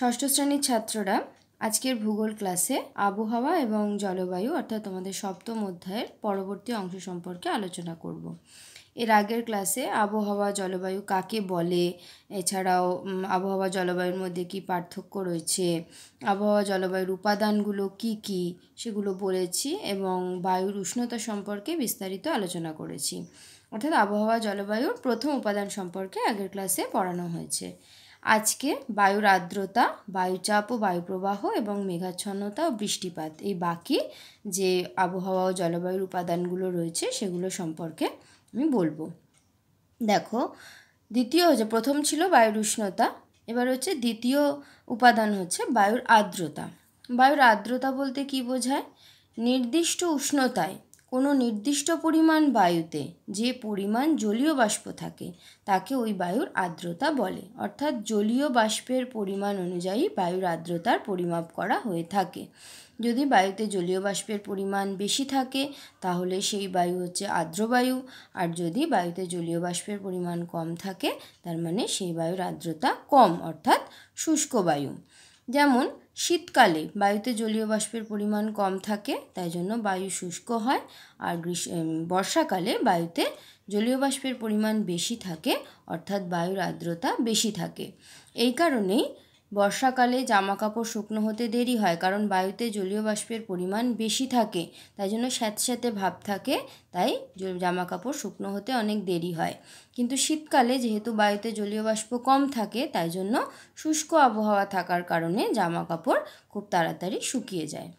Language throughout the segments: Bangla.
ষষ্ঠ শ্রেণীর ছাত্ররা আজকের ভূগোল ক্লাসে আবহাওয়া এবং জলবায়ু অর্থাৎ তোমাদের সপ্তম অধ্যায়ের পরবর্তী অংশ সম্পর্কে আলোচনা করব। এর আগের ক্লাসে আবহাওয়া জলবায়ু কাকে বলে এছাড়াও আবহাওয়া জলবায়ুর মধ্যে কি পার্থক্য রয়েছে আবহাওয়া জলবায়ুর উপাদানগুলো কি কি সেগুলো বলেছি এবং বায়ুর উষ্ণতা সম্পর্কে বিস্তারিত আলোচনা করেছি অর্থাৎ আবহাওয়া জলবায়ুর প্রথম উপাদান সম্পর্কে আগের ক্লাসে পড়ানো হয়েছে আজকে বায়ুর আর্দ্রতা বায়ুচাপ ও বায়ুপ্রবাহ এবং মেঘাচ্ছন্নতা ও বৃষ্টিপাত এই বাকি যে আবহাওয়া ও জলবায়ুর উপাদানগুলো রয়েছে সেগুলো সম্পর্কে আমি বলবো দেখো দ্বিতীয় হচ্ছে প্রথম ছিল বায়ুর উষ্ণতা এবার হচ্ছে দ্বিতীয় উপাদান হচ্ছে বায়ুর আর্দ্রতা বায়ুর আর্দ্রতা বলতে কি বোঝায় নির্দিষ্ট উষ্ণতায় কোনো নির্দিষ্ট পরিমাণ বায়ুতে যে পরিমাণ জলীয় বাষ্প থাকে তাকে ওই বায়ুর আর্দ্রতা বলে অর্থাৎ জলীয় বাষ্পের পরিমাণ অনুযায়ী বায়ুর আর্দ্রতার পরিমাপ করা হয়ে থাকে যদি বায়ুতে জলীয় বাষ্পের পরিমাণ বেশি থাকে তাহলে সেই বায়ু হচ্ছে আর্দ্র বায়ু আর যদি বায়ুতে জলীয় বাষ্পের পরিমাণ কম থাকে তার মানে সেই বায়ুর আর্দ্রতা কম অর্থাৎ শুষ্ক বায়ু যেমন শীতকালে বায়ুতে জলীয় বাষ্পের পরিমাণ কম থাকে তাই জন্য বায়ু শুষ্ক হয় আর গ্রীষ্ম বর্ষাকালে বায়ুতে জলীয় বাষ্পের পরিমাণ বেশি থাকে অর্থাৎ বায়ুর আর্দ্রতা বেশি থাকে এই কারণেই বর্ষাকালে জামাকাপড় শুকনো হতে দেরি হয় কারণ বায়ুতে জলীয় বাষ্পের পরিমাণ বেশি থাকে তাই জন্য স্যাঁতস্যাঁতে ভাব থাকে তাই জামাকাপড় শুকনো হতে অনেক দেরি হয় কিন্তু শীতকালে যেহেতু বায়ুতে জলীয় বাষ্প কম থাকে তাই জন্য শুষ্ক আবহাওয়া থাকার কারণে জামাকাপড় খুব তাড়াতাড়ি শুকিয়ে যায়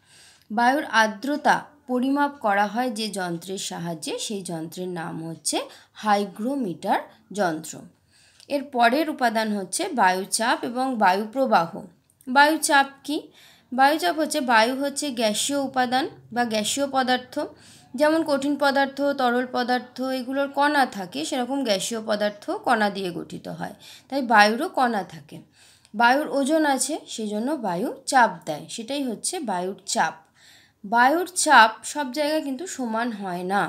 বায়ুর আর্দ্রতা পরিমাপ করা হয় যে যন্ত্রের সাহায্যে সেই যন্ত্রের নাম হচ্ছে হাইগ্রোমিটার যন্ত্র এর পরের উপাদান হচ্ছে বায়ুচাপ এবং বায়ু প্রবাহ বায়ুচাপ কি বায়ুচাপ হচ্ছে বায়ু হচ্ছে গ্যাসীয় উপাদান বা গ্যাসীয় পদার্থ যেমন কঠিন পদার্থ তরল পদার্থ এগুলোর কণা থাকে সেরকম গ্যাসীয় পদার্থ কণা দিয়ে গঠিত হয় তাই বায়ুরও কণা থাকে বায়ুর ওজন আছে সেই জন্য বায়ু চাপ দেয় সেটাই হচ্ছে বায়ুর চাপ বায়ুর চাপ সব জায়গায় কিন্তু সমান হয় না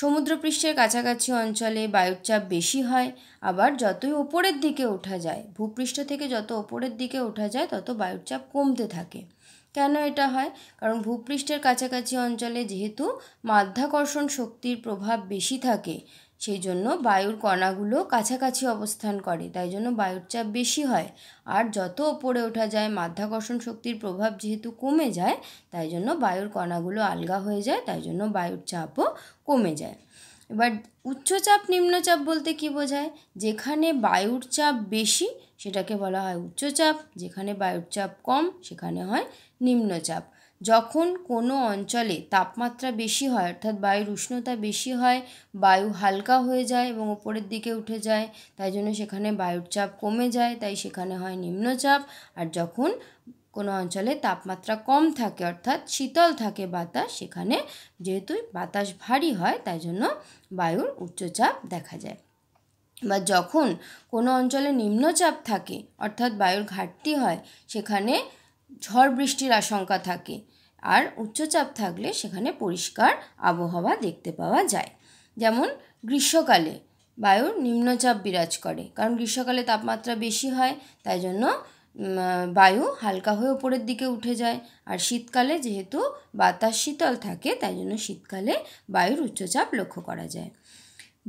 সমুদ্রপৃষ্ঠের কাছাকাছি অঞ্চলে বায়ুর চাপ বেশি হয় আবার যতই ওপরের দিকে ওঠা যায় ভূপৃষ্ঠ থেকে যত ওপরের দিকে ওঠা যায় তত বায়ুর চাপ কমতে থাকে কেন এটা হয় কারণ ভূপৃষ্ঠের কাছাকাছি অঞ্চলে যেহেতু মাধ্যাকর্ষণ শক্তির প্রভাব বেশি থাকে সেই জন্য বায়ুর কণাগুলো কাছাকাছি অবস্থান করে তাই জন্য বায়ুর চাপ বেশি হয় আর যত ওপরে ওঠা যায় মাধ্যাকর্ষণ শক্তির প্রভাব যেহেতু কমে যায় তাই জন্য বায়ুর কণাগুলো আলগা হয়ে যায় তাই জন্য বায়ুর চাপও কমে যায় এবার উচ্চচাপ নিম্নচাপ বলতে কি বোঝায় যেখানে বায়ুর চাপ বেশি সেটাকে বলা হয় উচ্চচাপ যেখানে বায়ুর চাপ কম সেখানে হয় নিম্নচাপ যখন কোনো অঞ্চলে তাপমাত্রা বেশি হয় অর্থাৎ বায়ুর উষ্ণতা বেশি হয় বায়ু হালকা হয়ে যায় এবং ওপরের দিকে উঠে যায় তাই জন্য সেখানে বায়ুর চাপ কমে যায় তাই সেখানে হয় নিম্নচাপ আর যখন কোনো অঞ্চলে তাপমাত্রা কম থাকে অর্থাৎ শীতল থাকে বাতাস সেখানে যেহেতু বাতাস ভারী হয় তাই জন্য বায়ুর উচ্চচাপ দেখা যায় বা যখন কোনো অঞ্চলে নিম্নচাপ থাকে অর্থাৎ বায়ুর ঘাটতি হয় সেখানে ঝড় বৃষ্টির আশঙ্কা থাকে আর উচ্চচাপ থাকলে সেখানে পরিষ্কার আবহাওয়া দেখতে পাওয়া যায় যেমন গ্রীষ্মকালে বায়ুর নিম্নচাপ বিরাজ করে কারণ গ্রীষ্মকালে তাপমাত্রা বেশি হয় তাই জন্য বায়ু হালকা হয়ে ওপরের দিকে উঠে যায় আর শীতকালে যেহেতু বাতাস শীতল থাকে তাই জন্য শীতকালে বায়ুর উচ্চচাপ লক্ষ্য করা যায়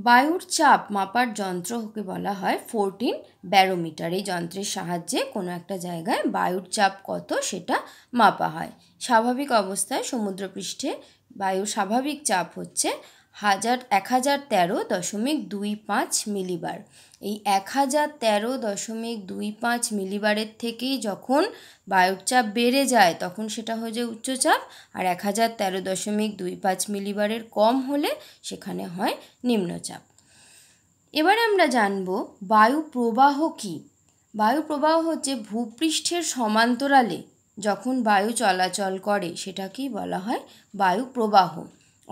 বায়ুর চাপ মাপার যন্ত্রকে বলা হয় ফোরটিন ব্যারোমিটার এই যন্ত্রের সাহায্যে কোনো একটা জায়গায় বায়ুর চাপ কত সেটা মাপা হয় স্বাভাবিক অবস্থায় সমুদ্রপৃষ্ঠে বায়ুর স্বাভাবিক চাপ হচ্ছে হাজার এক হাজার তেরো দশমিক দুই পাঁচ মিলিবার এই এক হাজার তেরো দশমিক দুই পাঁচ মিলিবারের থেকেই যখন বায়ুর চাপ বেড়ে যায় তখন সেটা হয়ে যায় উচ্চচাপ আর এক হাজার তেরো দশমিক দুই পাঁচ মিলিবারের কম হলে সেখানে হয় নিম্নচাপ এবারে আমরা জানব বায়ু প্রবাহ কী বায়ু প্রবাহ হচ্ছে ভূপৃষ্ঠের সমান্তরালে যখন বায়ু চলাচল করে সেটাকেই বলা হয় বায়ু প্রবাহ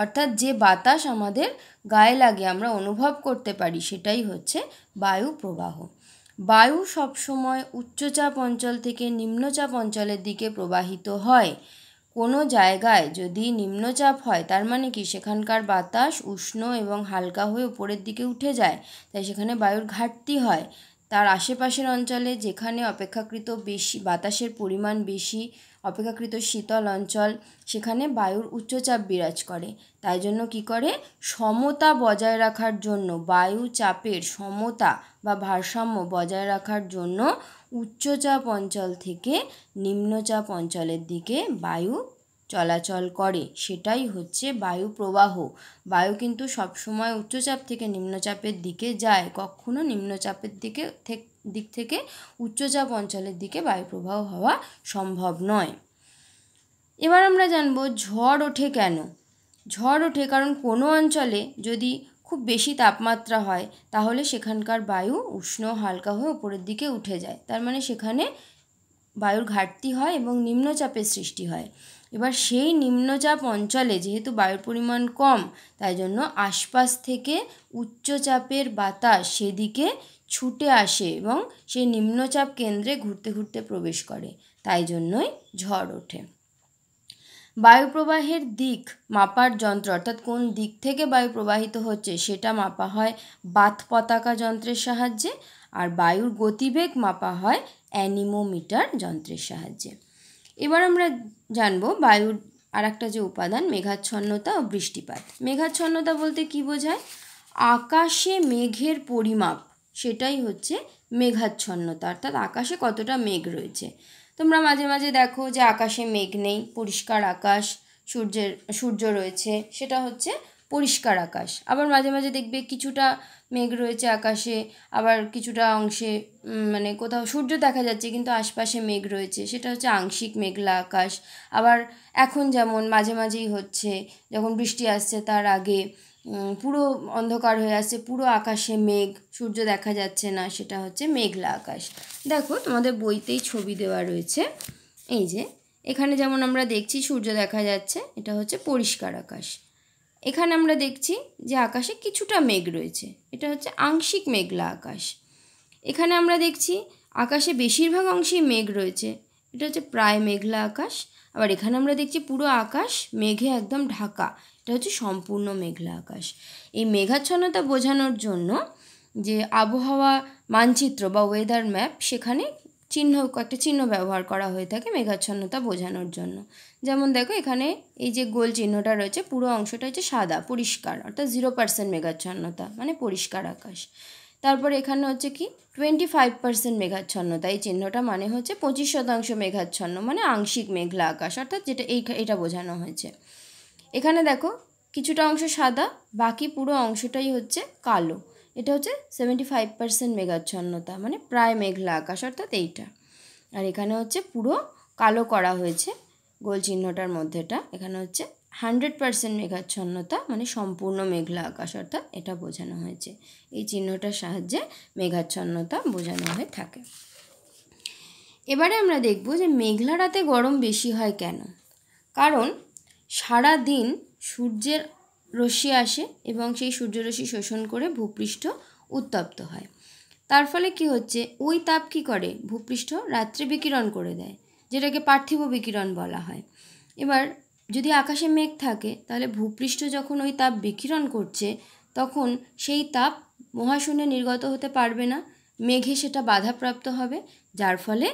অর্থাৎ যে বাতাস আমাদের গায়ে লাগে আমরা অনুভব করতে পারি সেটাই হচ্ছে বায়ু প্রবাহ বায়ু সবসময় উচ্চচাপ অঞ্চল থেকে নিম্নচাপ অঞ্চলের দিকে প্রবাহিত হয় কোনো জায়গায় যদি নিম্নচাপ হয় তার মানে কি সেখানকার বাতাস উষ্ণ এবং হালকা হয়ে উপরের দিকে উঠে যায় তাই সেখানে বায়ুর ঘাটতি হয় তার আশেপাশের অঞ্চলে যেখানে অপেক্ষাকৃত বেশি বাতাসের পরিমাণ বেশি অপেক্ষাকৃত শীতল অঞ্চল সেখানে বায়ুর উচ্চচাপ বিরাজ করে তাই জন্য কি করে সমতা বজায় রাখার জন্য বায়ু চাপের সমতা বা ভারসাম্য বজায় রাখার জন্য উচ্চচাপ অঞ্চল থেকে নিম্নচাপ অঞ্চলের দিকে বায়ু চলাচল করে সেটাই হচ্ছে বায়ু প্রবাহ বায়ু কিন্তু সবসময় উচ্চচাপ থেকে নিম্নচাপের দিকে যায় কখনো নিম্নচাপের দিকে দিক থেকে উচ্চচাপ অঞ্চলের দিকে বায়ুপ্রবাহ হওয়া সম্ভব নয় এবার আমরা জানবো ঝড় ওঠে কেন ঝড় ওঠে কারণ কোনো অঞ্চলে যদি খুব বেশি তাপমাত্রা হয় তাহলে সেখানকার বায়ু উষ্ণ হালকা হয়ে উপরের দিকে উঠে যায় তার মানে সেখানে বায়ুর ঘাটতি হয় এবং নিম্নচাপের সৃষ্টি হয় এবার সেই নিম্নচাপ অঞ্চলে যেহেতু বায়ুর পরিমাণ কম তাই জন্য আশপাশ থেকে উচ্চচাপের বাতাস সেদিকে ছুটে আসে এবং সেই নিম্নচাপ কেন্দ্রে ঘুরতে ঘুরতে প্রবেশ করে তাই জন্যই ঝড় ওঠে বায়ুপ্রবাহের দিক মাপার যন্ত্র অর্থাৎ কোন দিক থেকে বায়ু প্রবাহিত হচ্ছে সেটা মাপা হয় বাত পতাকা যন্ত্রের সাহায্যে আর বায়ুর গতিবেগ মাপা হয় অ্যানিমোমিটার যন্ত্রের সাহায্যে এবার আমরা জানবো বায়ুর আর একটা যে উপাদান মেঘাচ্ছন্নতা ও বৃষ্টিপাত মেঘাচ্ছন্নতা বলতে কি বোঝায় আকাশে মেঘের পরিমাপ সেটাই হচ্ছে মেঘাচ্ছন্নতা অর্থাৎ আকাশে কতটা মেঘ রয়েছে তোমরা মাঝে মাঝে দেখো যে আকাশে মেঘ নেই পরিষ্কার আকাশ সূর্যের সূর্য রয়েছে সেটা হচ্ছে পরিষ্কার আকাশ আবার মাঝে মাঝে দেখবে কিছুটা মেঘ রয়েছে আকাশে আবার কিছুটা অংশে মানে কোথাও সূর্য দেখা যাচ্ছে কিন্তু আশপাশে মেঘ রয়েছে সেটা হচ্ছে আংশিক মেঘলা আকাশ আবার এখন যেমন মাঝে মাঝেই হচ্ছে যখন বৃষ্টি আসছে তার আগে পুরো অন্ধকার হয়ে আসছে পুরো আকাশে মেঘ সূর্য দেখা যাচ্ছে না সেটা হচ্ছে মেঘলা আকাশ দেখো তোমাদের বইতেই ছবি দেওয়া রয়েছে এই যে এখানে যেমন আমরা দেখছি সূর্য দেখা যাচ্ছে এটা হচ্ছে পরিষ্কার আকাশ এখানে আমরা দেখছি যে আকাশে কিছুটা মেঘ রয়েছে এটা হচ্ছে আংশিক মেঘলা আকাশ এখানে আমরা দেখছি আকাশে বেশিরভাগ অংশেই মেঘ রয়েছে এটা হচ্ছে প্রায় মেঘলা আকাশ আবার এখানে আমরা দেখছি পুরো আকাশ মেঘে একদম ঢাকা এটা হচ্ছে সম্পূর্ণ মেঘলা আকাশ এই মেঘাচ্ছন্নতা বোঝানোর জন্য যে আবহাওয়া মানচিত্র বা ওয়েদার ম্যাপ সেখানে চিহ্ন কয়েকটা চিহ্ন ব্যবহার করা হয়ে থাকে মেঘাচ্ছন্নতা বোঝানোর জন্য যেমন দেখো এখানে এই যে গোল চিহ্নটা রয়েছে পুরো অংশটা হচ্ছে সাদা পরিষ্কার অর্থাৎ জিরো পার্সেন্ট মেঘাচ্ছন্নতা মানে পরিষ্কার আকাশ তারপরে এখানে হচ্ছে কি টোয়েন্টি ফাইভ পার্সেন্ট মেঘাচ্ছন্নতা এই চিহ্নটা মানে হচ্ছে পঁচিশ শতাংশ মেঘাচ্ছন্ন মানে আংশিক মেঘলা আকাশ অর্থাৎ যেটা এই এটা বোঝানো হয়েছে এখানে দেখো কিছুটা অংশ সাদা বাকি পুরো অংশটাই হচ্ছে কালো এটা হচ্ছে সেভেন্টি ফাইভ পার্সেন্ট মেঘাচ্ছন্নতা মানে প্রায় মেঘলা আকাশ অর্থাৎ এইটা আর এখানে হচ্ছে পুরো কালো করা হয়েছে গোল চিহ্নটার মধ্যেটা এখানে হচ্ছে হান্ড্রেড পার্সেন্ট মেঘাচ্ছন্নতা মানে সম্পূর্ণ মেঘলা আকাশ অর্থাৎ এটা বোঝানো হয়েছে এই চিহ্নটার সাহায্যে মেঘাচ্ছন্নতা বোঝানো হয়ে থাকে এবারে আমরা দেখব যে মেঘলা রাতে গরম বেশি হয় কেন কারণ সারা দিন সূর্যের রশ্মি আসে এবং সেই সূর্যরশ্মি শোষণ করে ভূপৃষ্ঠ উত্তপ্ত হয় তার ফলে কি হচ্ছে ওই তাপ কি করে ভূপৃষ্ঠ রাত্রে বিকিরণ করে দেয় যেটাকে পার্থিব বিকিরণ বলা হয় এবার যদি আকাশে মেঘ থাকে তাহলে ভূপৃষ্ঠ যখন ওই তাপ বিকিরণ করছে তখন সেই তাপ মহাশূন্যে নির্গত হতে পারবে না মেঘে সেটা বাধাপ্রাপ্ত হবে যার ফলে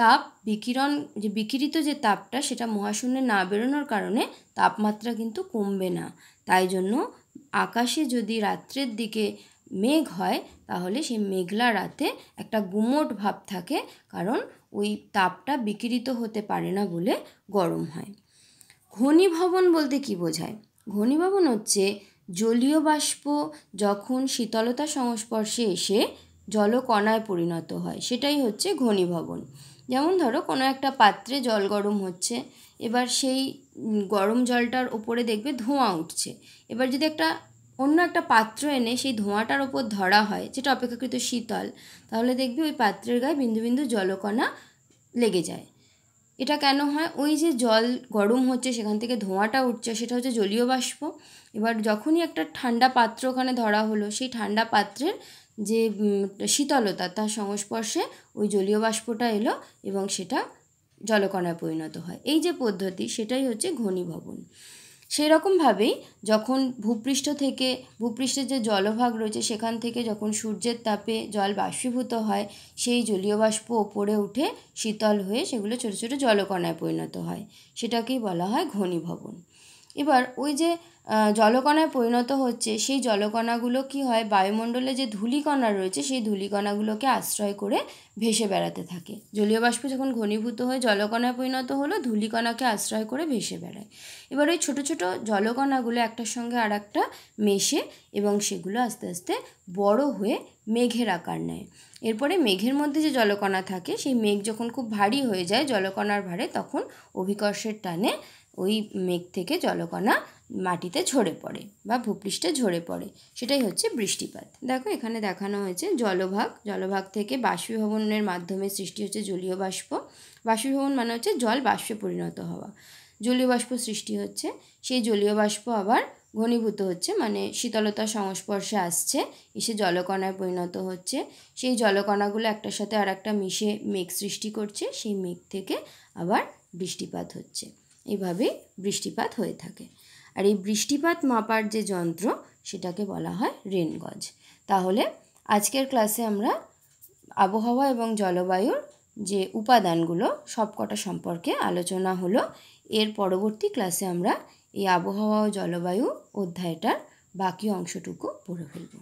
তাপ বিকিরণ যে বিকিরিত যে তাপটা সেটা মহাশূন্যে না বেরোনোর কারণে তাপমাত্রা কিন্তু কমবে না তাই জন্য আকাশে যদি রাত্রের দিকে মেঘ হয় তাহলে সেই মেঘলা রাতে একটা গুমোট ভাব থাকে কারণ ওই তাপটা বিকিরিত হতে পারে না বলে গরম হয় ঘনীভবন বলতে কি বোঝায় ঘনীভবন হচ্ছে জলীয় বাষ্প যখন শীতলতা সংস্পর্শে এসে জলকণায় পরিণত হয় সেটাই হচ্ছে ঘনীভবন যেমন ধরো কোনো একটা পাত্রে জল গরম হচ্ছে এবার সেই গরম জলটার ওপরে দেখবে ধোঁয়া উঠছে এবার যদি একটা অন্য একটা পাত্র এনে সেই ধোঁয়াটার ওপর ধরা হয় যেটা অপেক্ষাকৃত শীতল তাহলে দেখবি ওই পাত্রের গায়ে বিন্দু বিন্দু জলকণা লেগে যায় এটা কেন হয় ওই যে জল গরম হচ্ছে সেখান থেকে ধোঁয়াটা উঠছে সেটা হচ্ছে জলীয় বাষ্প এবার যখনই একটা ঠান্ডা পাত্র ওখানে ধরা হলো সেই ঠান্ডা পাত্রের যে শীতলতা তার সংস্পর্শে ওই জলীয় বাষ্পটা এলো এবং সেটা জলকণায় পরিণত হয় এই যে পদ্ধতি সেটাই হচ্ছে ঘনীভবন সেরকমভাবেই যখন ভূপৃষ্ঠ থেকে ভূপৃষ্ঠের যে জলভাগ রয়েছে সেখান থেকে যখন সূর্যের তাপে জল বাষ্পীভূত হয় সেই জলীয় বাষ্প ওপরে উঠে শীতল হয়ে সেগুলো ছোটো ছোটো জলকণায় পরিণত হয় সেটাকেই বলা হয় ঘনীভবন এবার ওই যে জলকণায় পরিণত হচ্ছে সেই জলকণাগুলো কি হয় বায়ুমণ্ডলে যে ধূলিকণা রয়েছে সেই ধূলিকণাগুলোকে আশ্রয় করে ভেসে বেড়াতে থাকে জলীয় বাষ্প যখন ঘনীভূত হয়ে জলকণায় পরিণত হলো ধূলিকণাকে আশ্রয় করে ভেসে বেড়ায় এবার ওই ছোটো ছোটো জলকণাগুলো একটার সঙ্গে আর একটা মেশে এবং সেগুলো আস্তে আস্তে বড় হয়ে মেঘের আকার নেয় এরপরে মেঘের মধ্যে যে জলকণা থাকে সেই মেঘ যখন খুব ভারী হয়ে যায় জলকণার ভারে তখন অভিকর্ষের টানে ওই মেঘ থেকে জলকণা মাটিতে ঝরে পড়ে বা ভূপৃষ্ঠে ঝরে পড়ে সেটাই হচ্ছে বৃষ্টিপাত দেখো এখানে দেখানো হয়েছে জলভাগ জলভাগ থেকে বাষ্পীভবনের মাধ্যমে সৃষ্টি হচ্ছে জলীয় বাষ্প বাষ্পীভবন মানে হচ্ছে জল বাষ্পে পরিণত হওয়া জলীয় বাষ্প সৃষ্টি হচ্ছে সেই জলীয় বাষ্প আবার ঘনীভূত হচ্ছে মানে শীতলতার সংস্পর্শে আসছে এসে জলকণায় পরিণত হচ্ছে সেই জলকণাগুলো একটার সাথে আর একটা মিশে মেঘ সৃষ্টি করছে সেই মেঘ থেকে আবার বৃষ্টিপাত হচ্ছে এভাবে বৃষ্টিপাত হয়ে থাকে আর এই বৃষ্টিপাত মাপার যে যন্ত্র সেটাকে বলা হয় রেনগজ তাহলে আজকের ক্লাসে আমরা আবহাওয়া এবং জলবায়ুর যে উপাদানগুলো সবকটা সম্পর্কে আলোচনা হলো এর পরবর্তী ক্লাসে আমরা এই আবহাওয়া ও জলবায়ু অধ্যায়টার বাকি অংশটুকু পড়ে ফেলব